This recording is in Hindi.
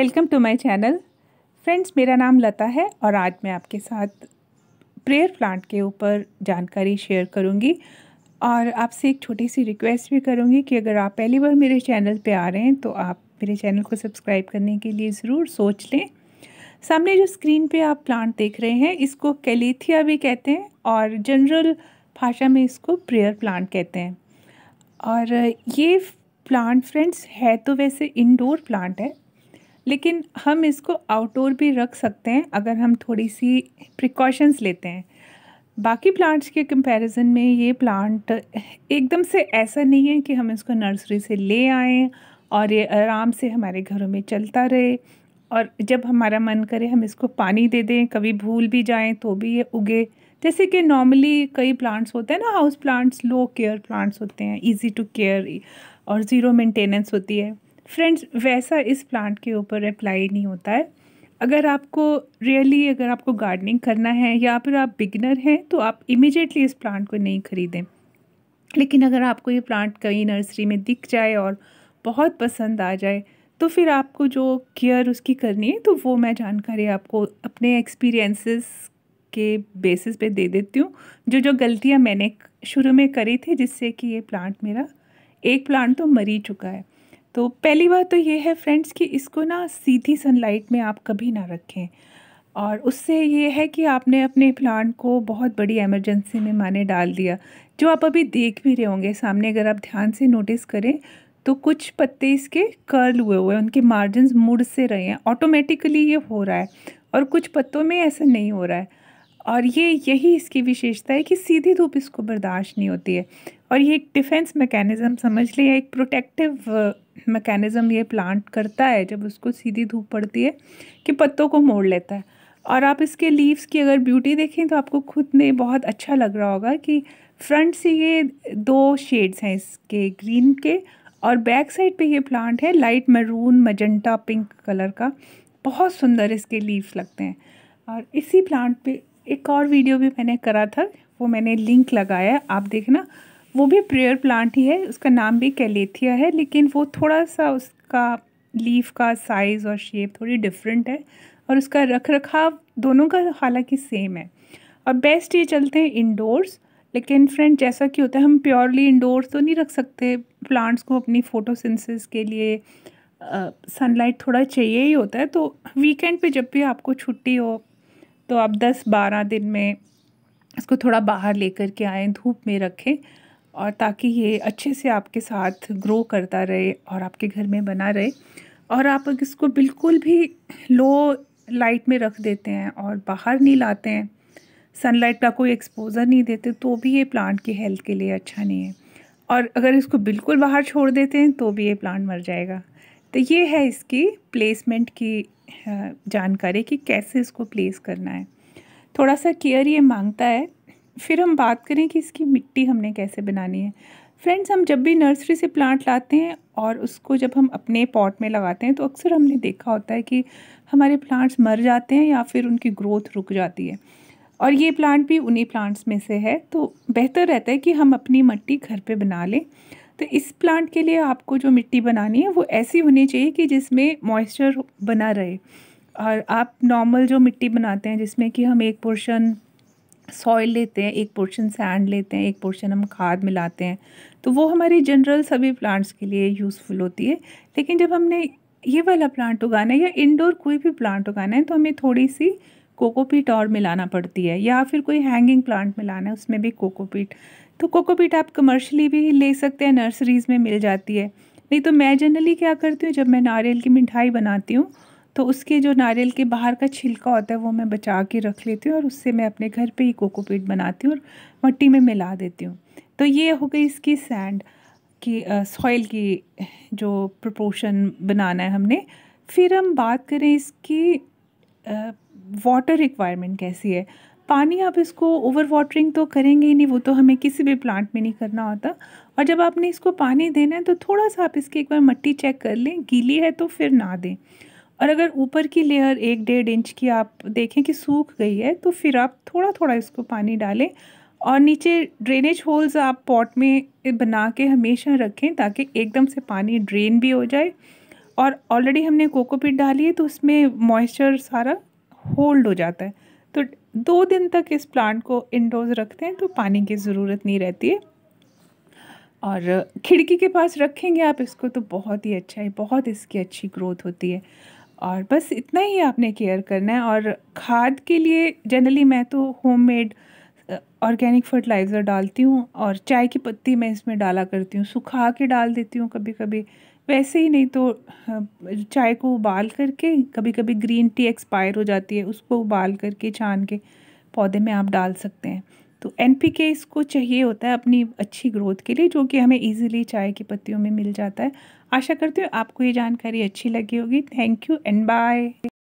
welcome to my channel friends मेरा नाम लता है और आज मैं आपके साथ प्रेयर प्लांट के ऊपर जानकारी शेयर करूंगी और आपसे एक छोटी सी रिक्वेस्ट भी करूंगी कि अगर आप पहली बार मेरे चैनल पे आ रहे हैं तो आप मेरे चैनल को सब्सक्राइब करने के लिए ज़रूर सोच लें सामने जो स्क्रीन पे आप प्लांट देख रहे हैं इसको कैलीथिया भी कहते हैं और जनरल भाषा में इसको प्रेयर प्लांट कहते हैं और ये प्लांट फ्रेंड्स है तो वैसे इंडोर प्लांट है लेकिन हम इसको आउटडोर भी रख सकते हैं अगर हम थोड़ी सी प्रिकॉशंस लेते हैं बाकी प्लांट्स के कंपैरिजन में ये प्लांट एकदम से ऐसा नहीं है कि हम इसको नर्सरी से ले आएँ और ये आराम से हमारे घरों में चलता रहे और जब हमारा मन करे हम इसको पानी दे दें कभी भूल भी जाएं तो भी ये उगे जैसे कि नॉर्मली कई प्लांट्स होते हैं ना house plants low care plants होते हैं इजी टू केयर और ज़ीरो मेंटेनेंस होती है फ्रेंड्स वैसा इस प्लांट के ऊपर अप्लाई नहीं होता है अगर आपको रियली अगर आपको गार्डनिंग करना है या फिर आप बिगनर हैं तो आप इमिजिएटली इस प्लांट को नहीं ख़रीदें लेकिन अगर आपको ये प्लांट कहीं नर्सरी में दिख जाए और बहुत पसंद आ जाए तो फिर आपको जो केयर उसकी करनी है तो वो मैं जानकारी आपको अपने एक्सपीरियंसेस के बेसिस पे दे देती हूँ जो जो गलतियाँ मैंने शुरू में करी थी जिससे कि ये प्लांट मेरा एक प्लांट तो मरी चुका है तो पहली बात तो ये है फ्रेंड्स कि इसको ना सीधी सनलाइट में आप कभी ना रखें और उससे ये है कि आपने अपने प्लांट को बहुत बड़ी एमरजेंसी में माने डाल दिया जो आप अभी देख भी रहे होंगे सामने अगर आप ध्यान से नोटिस करें तो कुछ पत्ते इसके कर्ल हुए हुए हैं उनके मार्जिन मुड़ से रहे हैं ऑटोमेटिकली ये हो रहा है और कुछ पत्तों में ऐसा नहीं हो रहा है और ये यही इसकी विशेषता है कि सीधी धूप इसको बर्दाश्त नहीं होती है और ये एक डिफेंस मैकेनिज़्म समझ लिए एक प्रोटेक्टिव मैकेनिज़्म ये प्लांट करता है जब उसको सीधी धूप पड़ती है कि पत्तों को मोड़ लेता है और आप इसके लीव्स की अगर ब्यूटी देखें तो आपको खुद में बहुत अच्छा लग रहा होगा कि फ्रंट से ये दो शेड्स हैं इसके ग्रीन के और बैक साइड पे ये प्लांट है light maroon magenta pink colour का बहुत सुंदर इसके लीव्स लगते हैं और इसी प्लांट पे एक और वीडियो भी मैंने करा था वो मैंने लिंक लगाया आप देखना वो भी प्रेयर प्लांट ही है उसका नाम भी कैलेथिया है लेकिन वो थोड़ा सा उसका लीफ का साइज़ और शेप थोड़ी डिफरेंट है और उसका रख रखाव दोनों का हालांकि सेम है और बेस्ट ये चलते हैं इंडोर्स लेकिन फ्रेंड जैसा कि होता है हम प्योरली इंडोर्स तो नहीं रख सकते प्लांट्स को अपनी फोटोसिंथेसिस के लिए सनलाइट थोड़ा चाहिए ही होता है तो वीकेंड पे जब भी आपको छुट्टी हो तो आप 10-12 दिन में इसको थोड़ा बाहर लेकर के आएँ धूप में रखें और ताकि ये अच्छे से आपके साथ ग्रो करता रहे और आपके घर में बना रहे और आप इसको बिल्कुल भी लो लाइट में रख देते हैं और बाहर नहीं लाते हैं सनलाइट का कोई एक्सपोज़र नहीं देते तो भी ये प्लांट की हेल्थ के लिए अच्छा नहीं है और अगर इसको बिल्कुल बाहर छोड़ देते हैं तो भी ये प्लांट मर जाएगा तो ये है इसकी प्लेसमेंट की जानकारी कि कैसे इसको प्लेस करना है थोड़ा सा केयर ये मांगता है फिर हम बात करें कि इसकी मिट्टी हमने कैसे बनानी है फ्रेंड्स हम जब भी नर्सरी से प्लांट लाते हैं और उसको जब हम अपने पॉट में लगाते हैं तो अक्सर हमने देखा होता है कि हमारे प्लांट्स मर जाते हैं या फिर उनकी ग्रोथ रुक जाती है और ये प्लांट भी उन्हीं प्लांट्स में से है तो बेहतर रहता है कि हम अपनी मिट्टी घर पे बना लें तो इस प्लांट के लिए आपको जो मिट्टी बनानी है वो ऐसी होनी चाहिए कि जिसमें मॉइस्चर बना रहे और आप नॉर्मल जो मिट्टी बनाते हैं जिसमें कि हम एक पोर्शन सॉइल लेते हैं एक पोर्शन सैंड लेते हैं एक पोर्शन हम खाद मिलाते हैं तो वो हमारी जनरल सभी प्लांट्स के लिए यूज़फुल होती है लेकिन जब हमने ये वाला प्लांट उगाना है या इंडोर कोई भी प्लांट उगाना है तो हमें थोड़ी सी कोकोपीट और मिलाना पड़ती है या फिर कोई हैंगिंग प्लांट मिलाना है उसमें भी कोकोपीट तो कोकोपीट आप कमर्शली भी ले सकते हैं नर्सरीज़ में मिल जाती है नहीं तो मैं जनरली क्या करती हूँ जब मैं नारियल की मिठाई बनाती हूँ तो उसके जो नारियल के बाहर का छिलका होता है वो मैं बचा के रख लेती हूँ और उससे मैं अपने घर पे ही कोकोपीट बनाती हूँ और मट्टी में मिला देती हूँ तो ये हो गई इसकी सैंड की सॉइल की जो प्रपोर्शन बनाना है हमने फिर हम बात करें इसकी वाटर रिक्वायरमेंट कैसी है पानी आप इसको ओवर वाटरिंग तो करेंगे ही नहीं वो तो हमें किसी भी प्लांट में नहीं करना होता और जब आपने इसको पानी देना है तो थोड़ा सा आप इसकी एक बार मिट्टी चेक कर लें गीली है तो फिर ना दें और अगर ऊपर की लेयर एक डेढ़ इंच की आप देखें कि सूख गई है तो फिर आप थोड़ा थोड़ा इसको पानी डालें और नीचे ड्रेनेज होल्स आप पॉट में बना के हमेशा रखें ताकि एकदम से पानी ड्रेन भी हो जाए और ऑलरेडी हमने कोकोपीट डाली है तो उसमें मॉइस्चर सारा होल्ड हो जाता है तो दो दिन तक इस प्लांट को इंडोर्स रखते हैं तो पानी की ज़रूरत नहीं रहती है और खिड़की के पास रखेंगे आप इसको तो बहुत ही अच्छा है बहुत इसकी अच्छी ग्रोथ होती है और बस इतना ही आपने केयर करना है और खाद के लिए जनरली मैं तो होममेड ऑर्गेनिक फर्टिलाइज़र डालती हूँ और चाय की पत्ती मैं इसमें डाला करती हूँ सुखा के डाल देती हूँ कभी कभी वैसे ही नहीं तो चाय को उबाल करके कभी कभी ग्रीन टी एक्सपायर हो जाती है उसको उबाल करके छान के पौधे में आप डाल सकते हैं तो एन पी के इसको चाहिए होता है अपनी अच्छी ग्रोथ के लिए जो कि हमें इजीली चाय की पत्तियों में मिल जाता है आशा करती हूँ आपको ये जानकारी अच्छी लगी होगी थैंक यू एंड बाय